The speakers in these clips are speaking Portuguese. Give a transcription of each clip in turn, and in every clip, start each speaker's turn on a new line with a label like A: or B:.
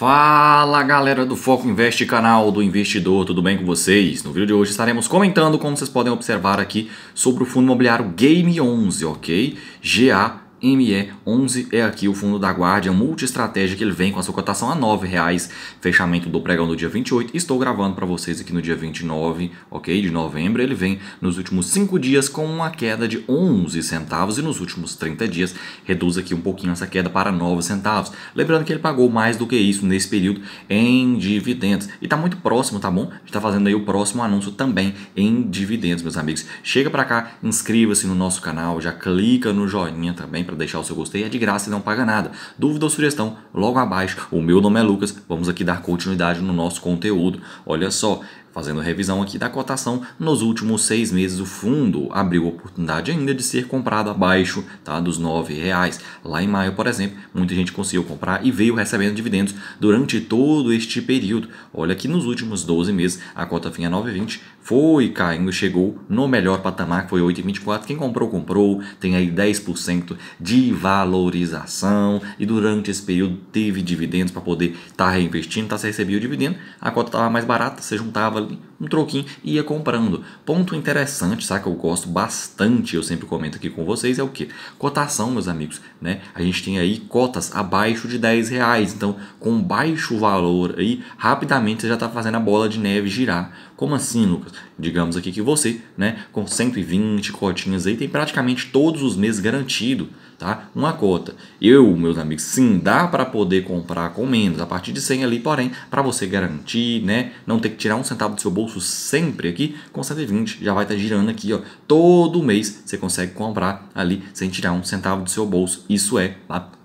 A: Fala galera do Foco Invest, canal do investidor, tudo bem com vocês? No vídeo de hoje estaremos comentando, como vocês podem observar aqui, sobre o fundo imobiliário Game 11, ok? GA ME11 é aqui o fundo da Guardian multi-estratégia que ele vem com a sua cotação a R$ 9,00, fechamento do pregão do dia 28. Estou gravando para vocês aqui no dia 29, ok? De novembro. Ele vem nos últimos 5 dias com uma queda de 11 centavos e nos últimos 30 dias reduz aqui um pouquinho essa queda para 9 centavos. Lembrando que ele pagou mais do que isso nesse período em dividendos e está muito próximo, tá bom? Está fazendo aí o próximo anúncio também em dividendos, meus amigos. Chega para cá, inscreva-se no nosso canal, já clica no joinha também para deixar o seu gostei, é de graça e não paga nada. Dúvida ou sugestão, logo abaixo. O meu nome é Lucas, vamos aqui dar continuidade no nosso conteúdo. Olha só, Fazendo revisão aqui da cotação, nos últimos seis meses o fundo abriu oportunidade ainda de ser comprado abaixo tá, dos R$ reais. Lá em maio, por exemplo, muita gente conseguiu comprar e veio recebendo dividendos durante todo este período. Olha que nos últimos 12 meses a cota vinha R$ 9,20 foi caindo, chegou no melhor patamar que foi 8,24. Quem comprou, comprou, tem aí 10% de valorização e durante esse período teve dividendos para poder estar tá reinvestindo, tá, você recebia o dividendo, a cota estava mais barata, você juntava Marley um troquinho e ia comprando. Ponto interessante, sabe, que eu gosto bastante, eu sempre comento aqui com vocês, é o que? Cotação, meus amigos, né? A gente tem aí cotas abaixo de 10 reais, então com baixo valor aí, rapidamente você já está fazendo a bola de neve girar. Como assim, Lucas? Digamos aqui que você, né, com 120 cotinhas aí, tem praticamente todos os meses garantido, tá? Uma cota. Eu, meus amigos, sim, dá para poder comprar com menos, a partir de 100 ali, porém, para você garantir, né, não ter que tirar um centavo do seu bolso bolso sempre aqui, com 120 já vai estar tá girando aqui, ó. Todo mês você consegue comprar ali sem tirar um centavo do seu bolso. Isso é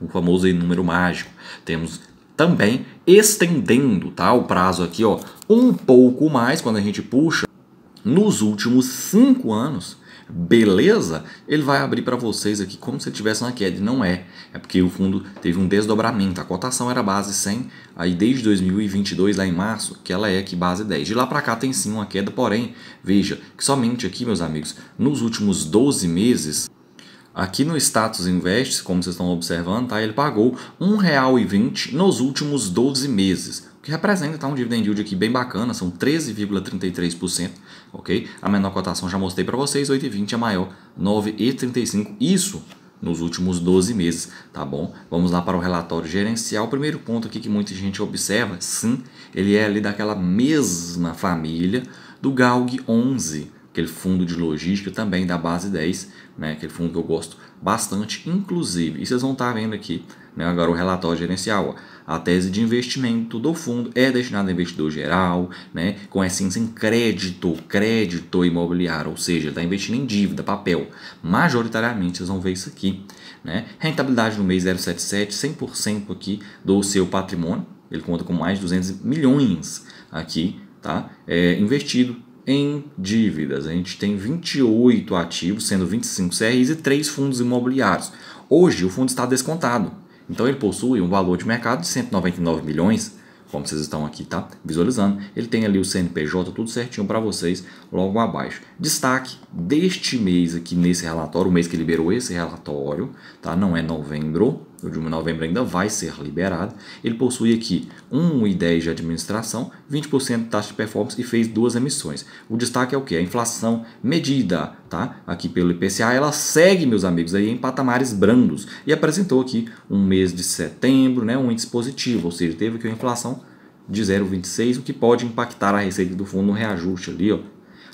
A: o famoso aí, número mágico. Temos também estendendo tá, o prazo aqui ó, um pouco mais, quando a gente puxa nos últimos cinco anos, beleza? Ele vai abrir para vocês aqui como se tivesse uma queda. Não é. É porque o fundo teve um desdobramento. A cotação era base 100, aí desde 2022, lá em março, que ela é aqui base 10. De lá para cá tem sim uma queda, porém, veja que somente aqui, meus amigos, nos últimos 12 meses, Aqui no Status Invest, como vocês estão observando, tá? ele pagou e vinte nos últimos 12 meses que representa tá, um dividend yield aqui bem bacana, são 13,33%, ok? A menor cotação já mostrei para vocês, 8,20, a é maior 9,35, isso nos últimos 12 meses, tá bom? Vamos lá para o relatório gerencial. O primeiro ponto aqui que muita gente observa, sim, ele é ali daquela mesma família do GALG 11, aquele fundo de logística também da base 10, né, aquele fundo que eu gosto bastante, inclusive, e vocês vão estar tá vendo aqui né, agora o relatório gerencial, ó, a tese de investimento do fundo é destinada a investidor geral, né, com essência em crédito, crédito imobiliário, ou seja, está investindo em dívida, papel, majoritariamente vocês vão ver isso aqui, né, rentabilidade no mês 077, 100% aqui do seu patrimônio, ele conta com mais de 200 milhões aqui, tá, é, investido em dívidas. A gente tem 28 ativos, sendo 25 CRIs e 3 fundos imobiliários. Hoje o fundo está descontado. Então ele possui um valor de mercado de 199 milhões, como vocês estão aqui tá visualizando. Ele tem ali o CNPJ tudo certinho para vocês logo abaixo. Destaque deste mês aqui nesse relatório, o mês que liberou esse relatório, tá? Não é novembro, o de novembro ainda vai ser liberado, ele possui aqui 1,10 de administração, 20% de taxa de performance e fez duas emissões. O destaque é o que? A inflação medida, tá? Aqui pelo IPCA, ela segue, meus amigos, aí em patamares brandos e apresentou aqui um mês de setembro, né, um índice positivo, ou seja, teve aqui uma inflação de 0,26, o que pode impactar a receita do fundo no reajuste ali, ó,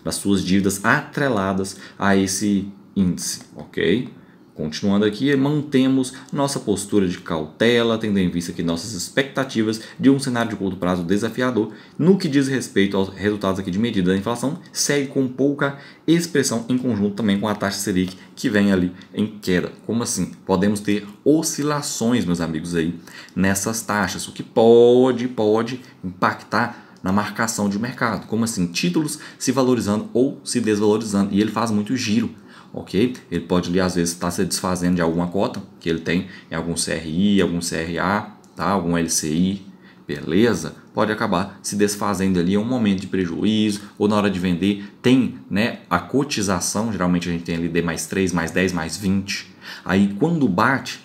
A: das suas dívidas atreladas a esse índice, ok? Continuando aqui, mantemos nossa postura de cautela, tendo em vista que nossas expectativas de um cenário de curto prazo desafiador, no que diz respeito aos resultados aqui de medida da inflação, segue com pouca expressão em conjunto também com a taxa Selic que vem ali em queda. Como assim? Podemos ter oscilações, meus amigos aí, nessas taxas, o que pode pode impactar na marcação de mercado. Como assim? Títulos se valorizando ou se desvalorizando. E ele faz muito giro ok? Ele pode, às vezes, estar tá se desfazendo de alguma cota que ele tem em algum CRI, algum CRA, tá? algum LCI, beleza? Pode acabar se desfazendo ali, em é um momento de prejuízo, ou na hora de vender, tem né, a cotização, geralmente a gente tem ali D mais 3, mais 10, mais 20. Aí quando bate,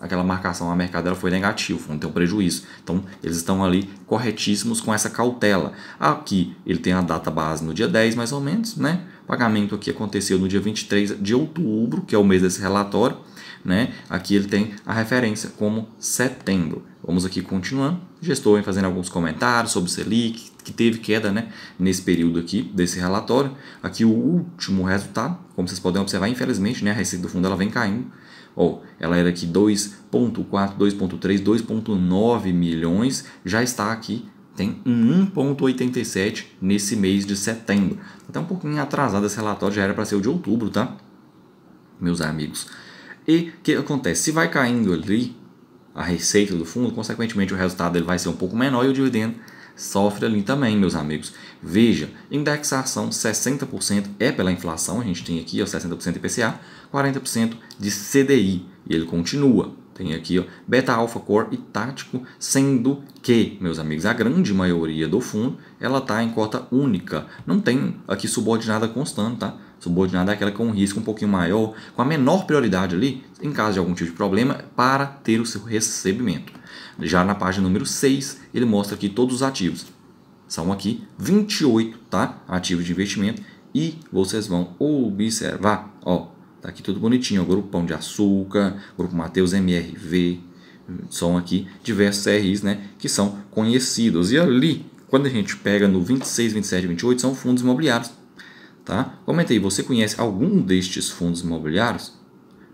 A: aquela marcação a mercado ela foi negativa, não tem um prejuízo. Então, eles estão ali corretíssimos com essa cautela. Aqui, ele tem a data base no dia 10, mais ou menos, né? pagamento aqui aconteceu no dia 23 de outubro, que é o mês desse relatório. Né? Aqui ele tem a referência como setembro. Vamos aqui continuando. Já estou fazendo alguns comentários sobre o Selic, que teve queda né, nesse período aqui desse relatório. Aqui o último resultado, como vocês podem observar, infelizmente, né, a receita do fundo ela vem caindo. Oh, ela era aqui 2.4, 2.3, 2.9 milhões, já está aqui tem 1.87 nesse mês de setembro até um pouquinho atrasado esse relatório, já era para ser o de outubro, tá? Meus amigos. E o que acontece? Se vai caindo ali a receita do fundo, consequentemente o resultado ele vai ser um pouco menor e o dividendo sofre ali também, meus amigos. Veja, indexação 60% é pela inflação, a gente tem aqui ó, 60% IPCA, 40% de CDI, e ele continua tem aqui ó, Beta Alpha Core e Tático, sendo que, meus amigos, a grande maioria do fundo ela está em cota única. Não tem aqui subordinada constante, tá? Subordinada é aquela com um risco um pouquinho maior, com a menor prioridade ali, em caso de algum tipo de problema, para ter o seu recebimento. Já na página número 6, ele mostra aqui todos os ativos. São aqui 28 tá? ativos de investimento e vocês vão observar, ó, Tá aqui tudo bonitinho, ó, Grupo Pão de Açúcar, Grupo Mateus MRV, são aqui diversos CRIs né, que são conhecidos. E ali, quando a gente pega no 26, 27 28, são fundos imobiliários. Tá? Comenta aí, você conhece algum destes fundos imobiliários?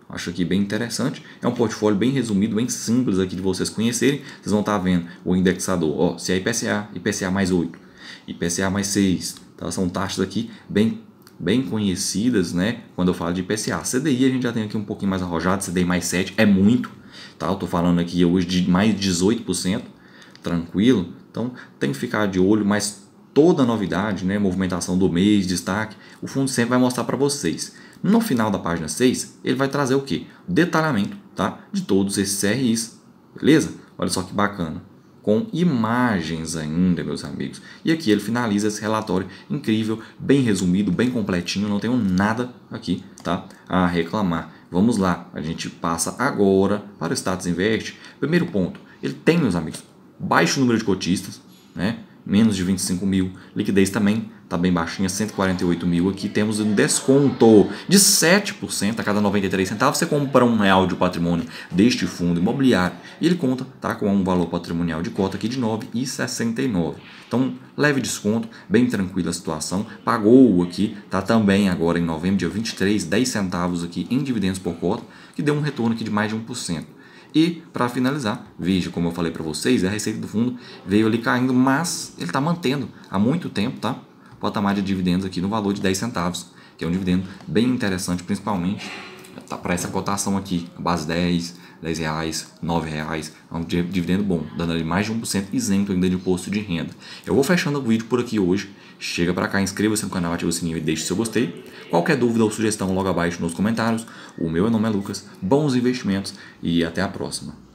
A: Acho aqui bem interessante. É um portfólio bem resumido, bem simples aqui de vocês conhecerem. Vocês vão estar tá vendo o indexador, ó, se é IPCA, IPCA mais 8, IPCA mais 6. Tá? São taxas aqui bem bem conhecidas, né? Quando eu falo de IPCA. CDI a gente já tem aqui um pouquinho mais arrojado, CDI mais 7 é muito, tá? Eu tô falando aqui hoje de mais 18%, tranquilo. Então tem que ficar de olho, mas toda novidade, né? Movimentação do mês, destaque, o fundo sempre vai mostrar para vocês. No final da página 6, ele vai trazer o quê? detalhamento, tá? De todos esses CRIs, beleza? Olha só que bacana com imagens ainda, meus amigos. E aqui ele finaliza esse relatório incrível, bem resumido, bem completinho, não tenho nada aqui tá, a reclamar. Vamos lá, a gente passa agora para o status invest. Primeiro ponto, ele tem, meus amigos, baixo número de cotistas, né? menos de 25 mil. Liquidez também está bem baixinha, 148 mil. Aqui temos um desconto de 7% a cada 93 centavos. Você compra um real de patrimônio deste fundo imobiliário e ele conta tá, com um valor patrimonial de cota aqui de 9,69. Então, leve desconto, bem tranquila a situação. Pagou aqui, tá também agora em novembro, dia 23, 10 centavos aqui em dividendos por cota, que deu um retorno aqui de mais de 1%. E, para finalizar, veja, como eu falei para vocês, a receita do fundo veio ali caindo, mas ele está mantendo há muito tempo, tá? O patamar de dividendos aqui no valor de 10 centavos, que é um dividendo bem interessante, principalmente tá para essa cotação aqui, base 10, 10 reais, 9 reais, é um dividendo bom, dando ali mais de 1% isento ainda de imposto de renda. Eu vou fechando o vídeo por aqui hoje, chega para cá, inscreva-se no canal, ativa o sininho e deixe seu gostei. Qualquer dúvida ou sugestão logo abaixo nos comentários. O meu é nome é Lucas, bons investimentos e até a próxima.